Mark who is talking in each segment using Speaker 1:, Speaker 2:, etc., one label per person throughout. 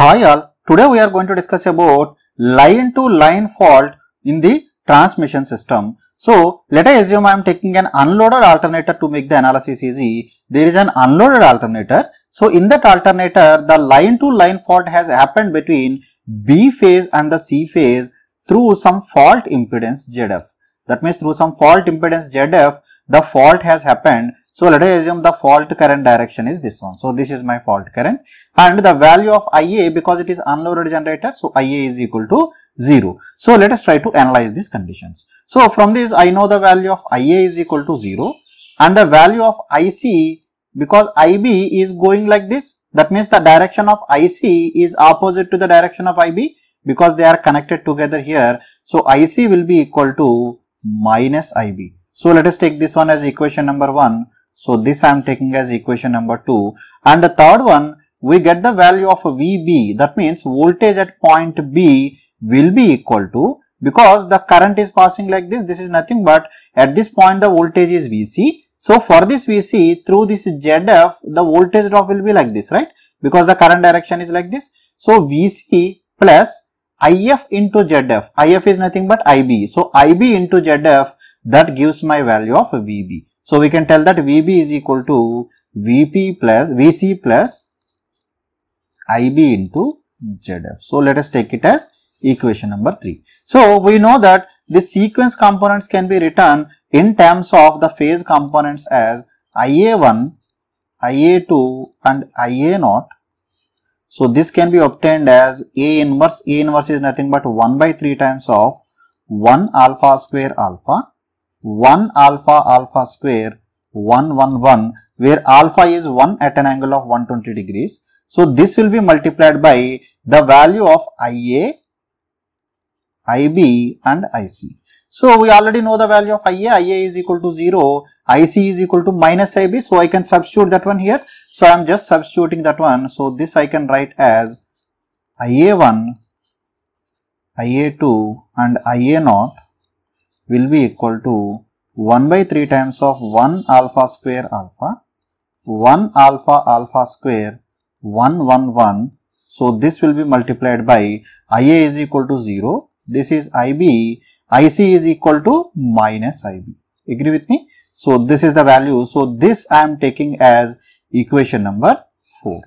Speaker 1: Hi all, today we are going to discuss about line to line fault in the transmission system. So let us assume I am taking an unloaded alternator to make the analysis easy. There is an unloaded alternator. So in that alternator, the line to line fault has happened between B phase and the C phase through some fault impedance ZF. That means through some fault impedance ZF, the fault has happened. So let us assume the fault current direction is this one. So this is my fault current and the value of IA because it is unloaded generator. So IA is equal to 0. So let us try to analyze these conditions. So from this I know the value of IA is equal to 0 and the value of IC because IB is going like this. That means the direction of IC is opposite to the direction of IB because they are connected together here. So IC will be equal to minus IB. So let us take this one as equation number 1. So this I am taking as equation number 2 and the third one we get the value of VB that means voltage at point B will be equal to because the current is passing like this this is nothing but at this point the voltage is VC. So for this VC through this ZF the voltage drop will be like this right because the current direction is like this. So VC plus IF into ZF. IF is nothing but IB. So IB into ZF that gives my value of VB. So we can tell that VB is equal to VP plus VC plus IB into ZF. So let us take it as equation number 3. So we know that the sequence components can be written in terms of the phase components as IA1, IA2 and IA0 so this can be obtained as A inverse. A inverse is nothing but 1 by 3 times of 1 alpha square alpha, 1 alpha alpha square, 1 1 1 where alpha is 1 at an angle of 120 degrees. So this will be multiplied by the value of IA, IB and IC. So we already know the value of Ia, Ia is equal to 0, Ic is equal to minus Ib. So I can substitute that one here. So I am just substituting that one. So this I can write as Ia1, Ia2 and Ia0 will be equal to 1 by 3 times of 1 alpha square alpha, 1 alpha alpha square, 1 1 1. So this will be multiplied by Ia is equal to 0. This is Ib IC is equal to minus IB. Agree with me? So, this is the value. So, this I am taking as equation number 4.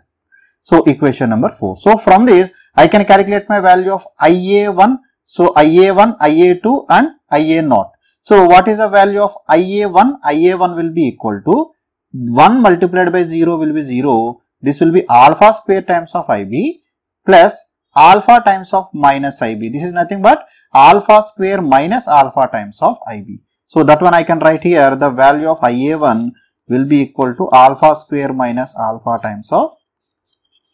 Speaker 1: So, equation number 4. So, from this I can calculate my value of IA1. So, IA1, IA2 and IA0. So, what is the value of IA1? IA1 will be equal to 1 multiplied by 0 will be 0. This will be alpha square times of IB plus alpha times of minus ib. This is nothing but alpha square minus alpha times of ib. So that one I can write here the value of ia1 will be equal to alpha square minus alpha times of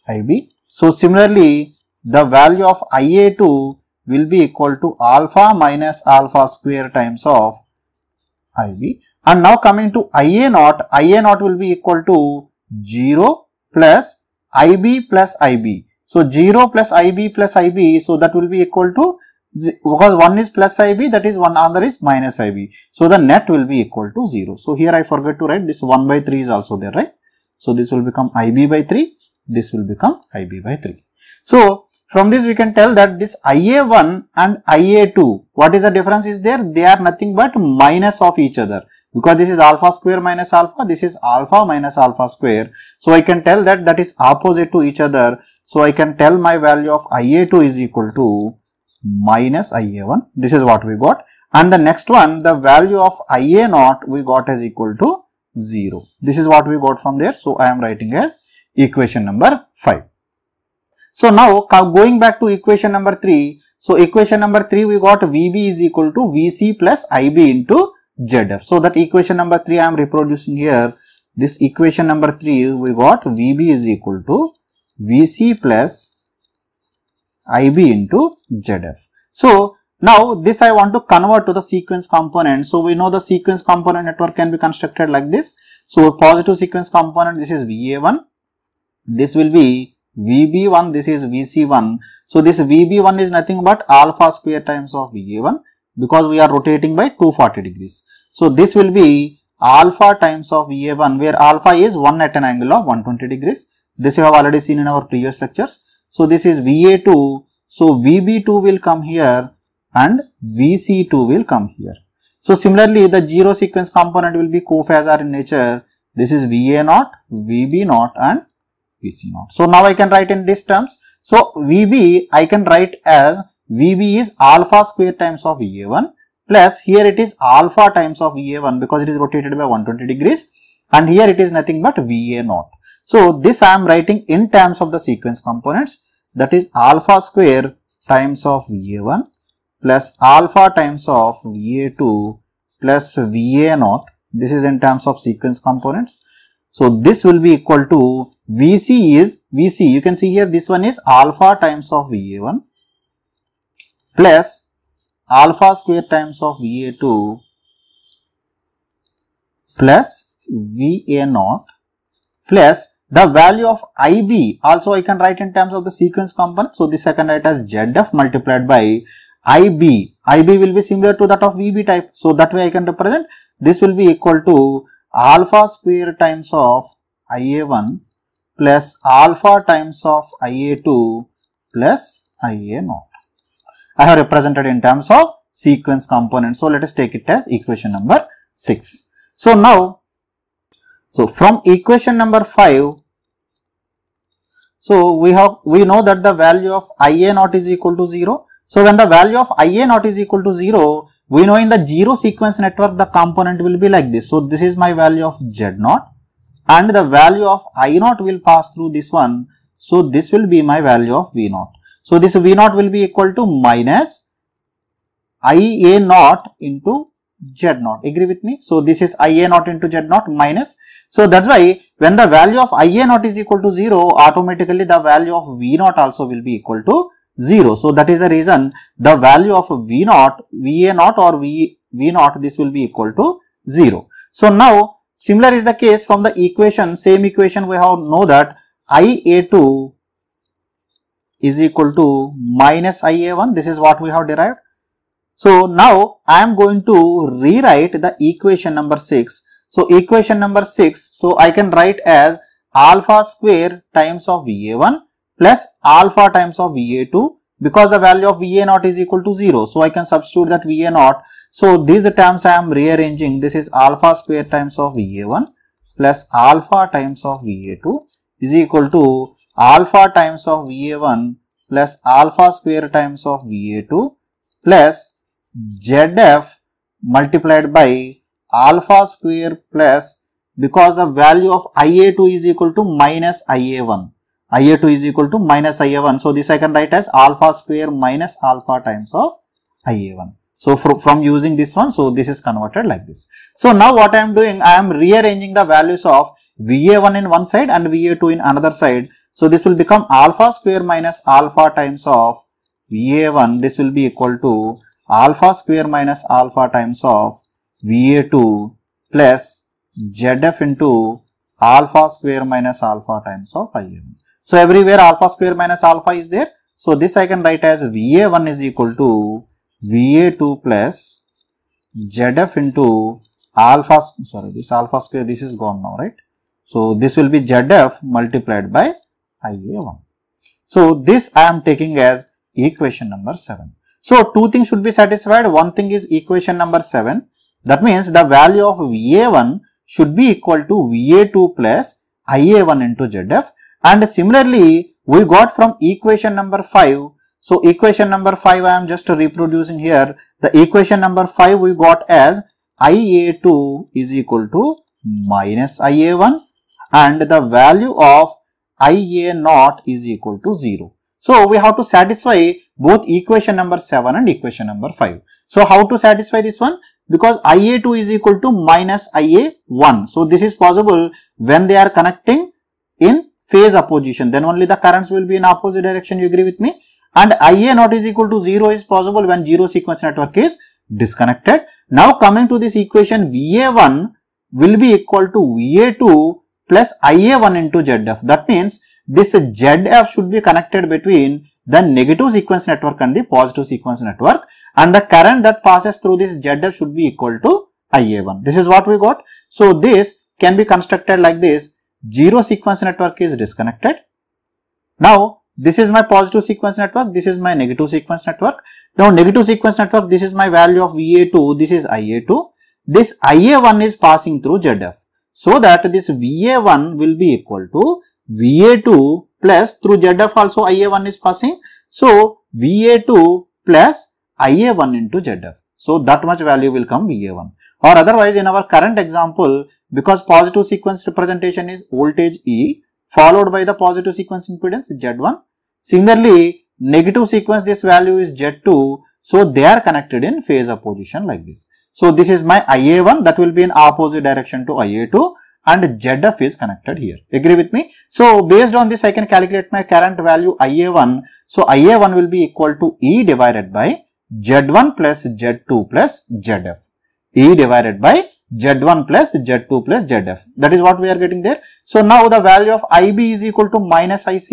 Speaker 1: ib. So similarly the value of ia2 will be equal to alpha minus alpha square times of ib. And now coming to ia naught, ia naught will be equal to 0 plus ib plus ib so 0 plus IB plus IB, so that will be equal to because one is plus IB that is one other is minus IB. So the net will be equal to 0. So here I forget to write this 1 by 3 is also there, right? So this will become IB by 3, this will become IB by 3. So from this we can tell that this IA1 and IA2, what is the difference is there? They are nothing but minus of each other because this is alpha square minus alpha, this is alpha minus alpha square. So, I can tell that that is opposite to each other. So, I can tell my value of Ia2 is equal to minus Ia1. This is what we got. And the next one, the value of Ia0 we got as equal to 0. This is what we got from there. So, I am writing as equation number 5. So, now going back to equation number 3. So, equation number 3 we got Vb is equal to Vc plus Ib into ZF. So, that equation number 3 I am reproducing here. This equation number 3 we got VB is equal to VC plus IB into ZF. So, now this I want to convert to the sequence component. So, we know the sequence component network can be constructed like this. So, positive sequence component this is VA1, this will be VB1, this is VC1. So, this VB1 is nothing but alpha square times of VA1 because we are rotating by 240 degrees. So, this will be alpha times of VA1 where alpha is 1 at an angle of 120 degrees. This you have already seen in our previous lectures. So, this is VA2. So, VB2 will come here and VC2 will come here. So, similarly the zero sequence component will be cophasor in nature. This is VA0, VB0 and VC0. So, now I can write in these terms. So, VB I can write as VB is alpha square times of VA one plus here it is alpha times of VA one because it is rotated by 120 degrees and here it is nothing but VA0. So, this I am writing in terms of the sequence components that is alpha square times of VA1 plus alpha times of VA2 plus VA0 this is in terms of sequence components. So, this will be equal to VC is VC you can see here this one is alpha times of VA1 plus alpha square times of VA2 plus VA0 plus the value of IB also I can write in terms of the sequence component. So, the second can write as ZF multiplied by IB. IB will be similar to that of VB type. So, that way I can represent this will be equal to alpha square times of IA1 plus alpha times of IA2 plus IA0. I have represented in terms of sequence component. So, let us take it as equation number 6. So, now, so from equation number 5, so we have, we know that the value of Ia naught is equal to 0. So, when the value of Ia naught is equal to 0, we know in the 0 sequence network the component will be like this. So, this is my value of Z naught and the value of I naught will pass through this one. So, this will be my value of V naught. So, this V naught will be equal to minus I A naught into Z naught. Agree with me? So, this is I A naught into Z naught minus. So, that is why when the value of I A naught is equal to 0, automatically the value of V naught also will be equal to 0. So, that is the reason the value of V naught, V A naught or V, V naught this will be equal to 0. So, now similar is the case from the equation, same equation we have know that I A2 is equal to minus Ia1. This is what we have derived. So now I am going to rewrite the equation number 6. So equation number 6, so I can write as alpha square times of Va1 plus alpha times of Va2 because the value of Va 0 is equal to 0. So I can substitute that Va 0 So these terms I am rearranging. This is alpha square times of Va1 plus alpha times of Va2 is equal to alpha times of Va1 plus alpha square times of Va2 plus Zf multiplied by alpha square plus because the value of Ia2 is equal to minus Ia1. Ia2 is equal to minus Ia1. So, this I can write as alpha square minus alpha times of Ia1. So, fr from using this one, so this is converted like this. So, now what I am doing, I am rearranging the values of VA1 in one side and VA2 in another side. So this will become alpha square minus alpha times of VA1. This will be equal to alpha square minus alpha times of VA2 plus ZF into alpha square minus alpha times of IA1. So everywhere alpha square minus alpha is there. So this I can write as VA1 is equal to VA2 plus ZF into alpha, sorry, this alpha square, this is gone now, right? So, this will be ZF multiplied by IA1. So, this I am taking as equation number 7. So, two things should be satisfied. One thing is equation number 7. That means, the value of VA1 should be equal to VA2 plus IA1 into ZF. And similarly, we got from equation number 5. So, equation number 5 I am just reproducing here. The equation number 5 we got as IA2 is equal to minus IA1 and the value of Ia naught is equal to 0. So, we have to satisfy both equation number 7 and equation number 5. So, how to satisfy this one? Because Ia2 is equal to minus Ia1. So, this is possible when they are connecting in phase opposition. Then only the currents will be in opposite direction. You agree with me? And Ia0 is equal to 0 is possible when 0 sequence network is disconnected. Now, coming to this equation Va1 will be equal to Va2 plus Ia1 into ZF. That means this ZF should be connected between the negative sequence network and the positive sequence network and the current that passes through this ZF should be equal to Ia1. This is what we got. So, this can be constructed like this 0 sequence network is disconnected. Now, this is my positive sequence network, this is my negative sequence network. Now, negative sequence network, this is my value of VA2, this is IA2. This IA1 is passing through ZF. So that this VA1 will be equal to VA2 plus through ZF also IA1 is passing. So VA2 plus IA1 into ZF. So that much value will come VA1 or otherwise in our current example because positive sequence representation is voltage E followed by the positive sequence impedance Z1. Similarly, negative sequence this value is Z2. So they are connected in phase opposition like this. So this is my IA1 that will be in opposite direction to IA2 and ZF is connected here. Agree with me? So based on this I can calculate my current value IA1. So IA1 will be equal to E divided by Z1 plus Z2 plus ZF. E divided by Z1 plus Z2 plus ZF. That is what we are getting there. So now the value of IB is equal to minus IC.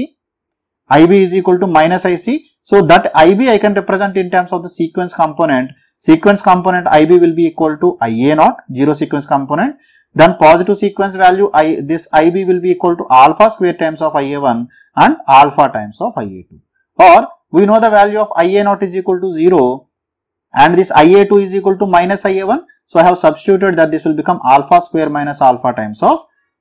Speaker 1: IB is equal to minus IC. So that IB I can represent in terms of the sequence component sequence component IB will be equal to IA naught, zero sequence component. Then positive sequence value I, this IB will be equal to alpha square times of IA1 and alpha times of IA2. Or we know the value of IA 0 is equal to 0 and this IA2 is equal to minus IA1. So, I have substituted that this will become alpha square minus alpha times of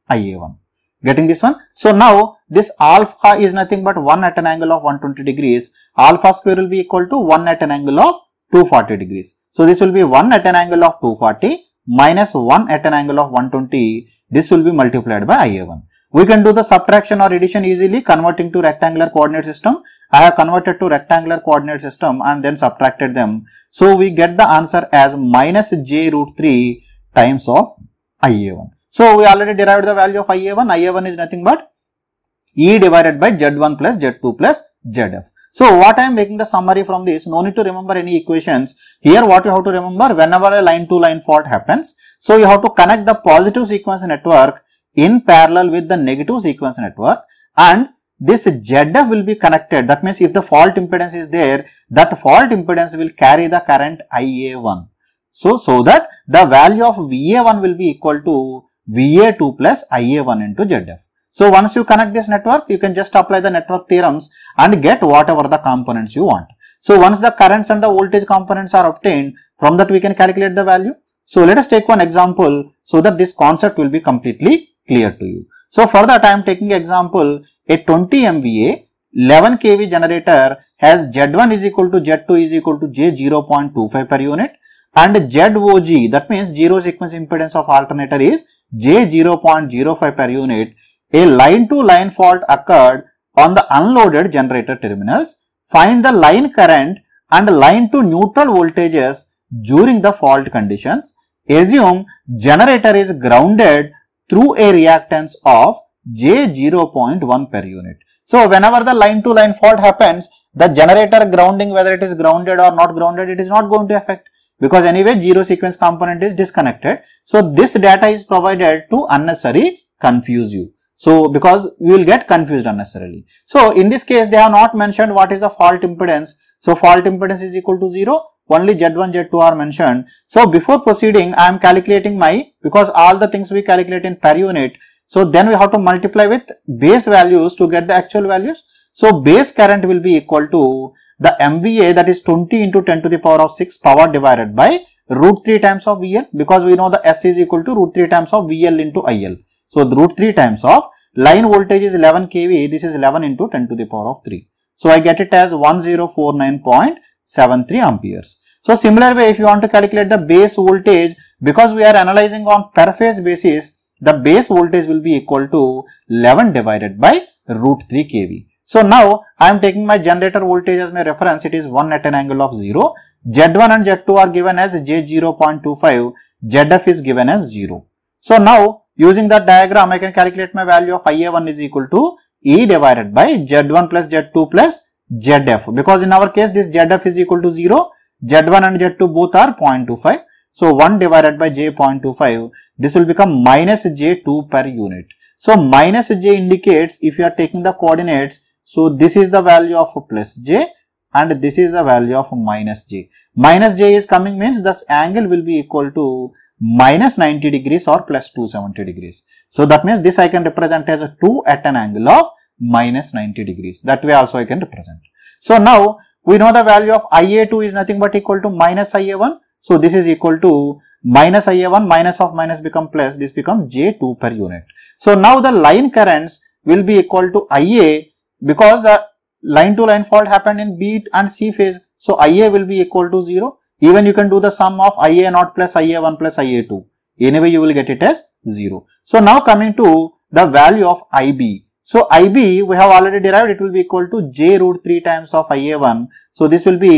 Speaker 1: IA1. Getting this one? So, now this alpha is nothing but 1 at an angle of 120 degrees. Alpha square will be equal to 1 at an angle of 240 degrees. So, this will be 1 at an angle of 240 minus 1 at an angle of 120. This will be multiplied by Ia1. We can do the subtraction or addition easily converting to rectangular coordinate system. I have converted to rectangular coordinate system and then subtracted them. So, we get the answer as minus j root 3 times of Ia1. So, we already derived the value of Ia1. Ia1 is nothing but E divided by Z1 plus Z2 plus ZF. So what I am making the summary from this, no need to remember any equations. Here what you have to remember whenever a line to line fault happens. So you have to connect the positive sequence network in parallel with the negative sequence network and this ZF will be connected. That means if the fault impedance is there, that fault impedance will carry the current IA1. So, so that the value of VA1 will be equal to VA2 plus IA1 into ZF. So once you connect this network, you can just apply the network theorems and get whatever the components you want. So once the currents and the voltage components are obtained, from that we can calculate the value. So let us take one example so that this concept will be completely clear to you. So for that I am taking example a 20 MVA 11 kV generator has Z1 is equal to Z2 is equal to J0.25 per unit and ZOG that means zero sequence impedance of alternator is J0.05 per unit a line-to-line fault occurred on the unloaded generator terminals. Find the line current and line to neutral voltages during the fault conditions. Assume generator is grounded through a reactance of J0.1 per unit. So, whenever the line to line fault happens, the generator grounding whether it is grounded or not grounded, it is not going to affect because anyway zero sequence component is disconnected. So, this data is provided to unnecessary confuse you. So, because you will get confused unnecessarily. So, in this case they have not mentioned what is the fault impedance. So, fault impedance is equal to 0 only Z1, Z2 are mentioned. So, before proceeding I am calculating my because all the things we calculate in per unit. So, then we have to multiply with base values to get the actual values. So, base current will be equal to the MVA that is 20 into 10 to the power of 6 power divided by root 3 times of VL because we know the S is equal to root 3 times of VL into IL. So, root 3 times of line voltage is 11 kV, this is 11 into 10 to the power of 3. So, I get it as 1049.73 amperes. So, similar way if you want to calculate the base voltage, because we are analyzing on per phase basis, the base voltage will be equal to 11 divided by root 3 kV. So, now I am taking my generator voltage as my reference, it is 1 at an angle of 0, Z1 and Z2 are given as J0.25, Zf is given as 0. So, now Using that diagram, I can calculate my value of Ia1 is equal to E divided by Z1 plus Z2 plus Zf. Because in our case, this Zf is equal to 0, Z1 and Z2 both are 0.25. So, 1 divided by J 0.25, this will become minus J2 per unit. So, minus J indicates if you are taking the coordinates, so this is the value of plus J and this is the value of minus J. Minus J is coming means this angle will be equal to minus 90 degrees or plus 270 degrees. So that means this I can represent as a 2 at an angle of minus 90 degrees. That way also I can represent. So now we know the value of Ia2 is nothing but equal to minus Ia1. So this is equal to minus Ia1 minus of minus become plus this become J2 per unit. So now the line currents will be equal to Ia because the line to line fault happened in B and C phase. So Ia will be equal to 0 even you can do the sum of Ia0 plus Ia1 plus Ia2. Anyway, you will get it as 0. So now coming to the value of Ib. So Ib we have already derived it will be equal to j root 3 times of Ia1. So this will be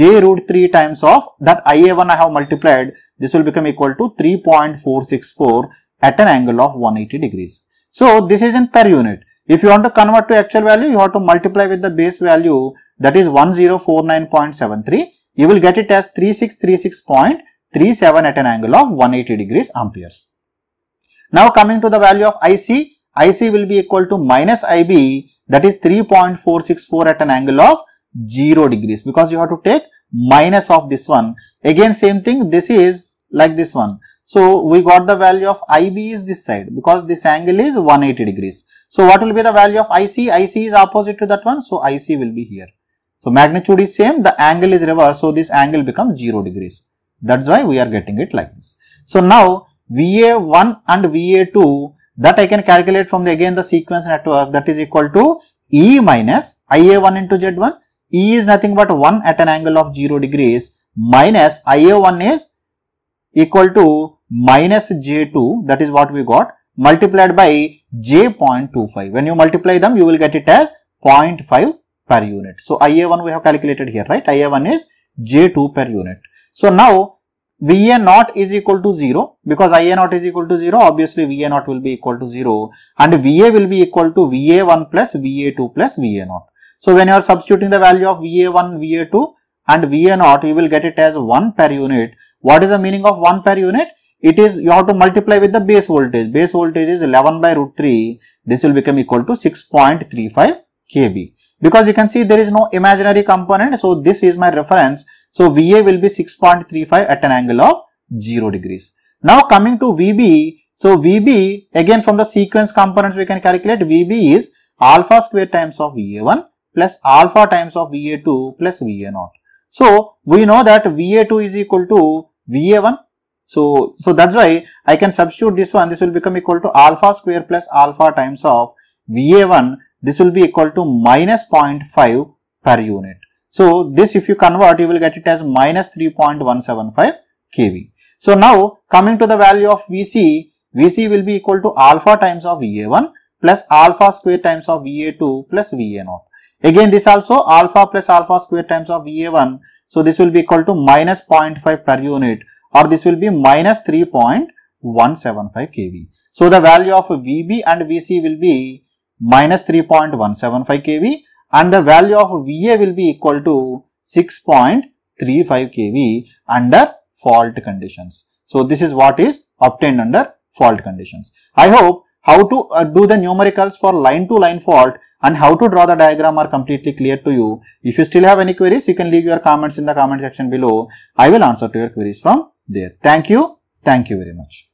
Speaker 1: j root 3 times of that Ia1 I have multiplied. This will become equal to 3.464 at an angle of 180 degrees. So this is in per unit. If you want to convert to actual value, you have to multiply with the base value that is 1049.73 you will get it as 3636.37 at an angle of 180 degrees amperes. Now coming to the value of IC, IC will be equal to minus IB that is 3.464 at an angle of 0 degrees because you have to take minus of this one. Again same thing this is like this one. So, we got the value of IB is this side because this angle is 180 degrees. So, what will be the value of IC? IC is opposite to that one. So, IC will be here. So magnitude is same, the angle is reverse. so this angle becomes 0 degrees. That's why we are getting it like this. So now VA1 and VA2 that I can calculate from the, again the sequence network that is equal to E minus IA1 into Z1. E is nothing but 1 at an angle of 0 degrees minus IA1 is equal to minus J2 that is what we got multiplied by J0.25. When you multiply them you will get it as 0.5 per unit. So, Ia1 we have calculated here, right? Ia1 is J2 per unit. So, now VA naught is equal to 0 because IA naught is equal to 0 obviously VA naught will be equal to 0 and VA will be equal to VA1 plus VA2 plus VA naught. So, when you are substituting the value of VA1, VA2 and VA naught you will get it as 1 per unit. What is the meaning of 1 per unit? It is you have to multiply with the base voltage. Base voltage is 11 by root 3. This will become equal to 6.35 kV because you can see there is no imaginary component. So, this is my reference. So, VA will be 6.35 at an angle of 0 degrees. Now, coming to VB. So, VB again from the sequence components we can calculate VB is alpha square times of VA1 plus alpha times of VA2 plus VA0. So, we know that VA2 is equal to VA1. So, so that's why I can substitute this one. This will become equal to alpha square plus alpha times of VA1 this will be equal to minus 0.5 per unit. So, this if you convert you will get it as minus 3.175 kV. So, now coming to the value of Vc, Vc will be equal to alpha times of Va1 plus alpha square times of Va2 plus Va0. Again this also alpha plus alpha square times of Va1. So, this will be equal to minus 0.5 per unit or this will be minus 3.175 kV. So, the value of Vb and Vc will be minus 3.175 kV and the value of VA will be equal to 6.35 kV under fault conditions. So, this is what is obtained under fault conditions. I hope how to uh, do the numericals for line to line fault and how to draw the diagram are completely clear to you. If you still have any queries, you can leave your comments in the comment section below. I will answer to your queries from there. Thank you. Thank you very much.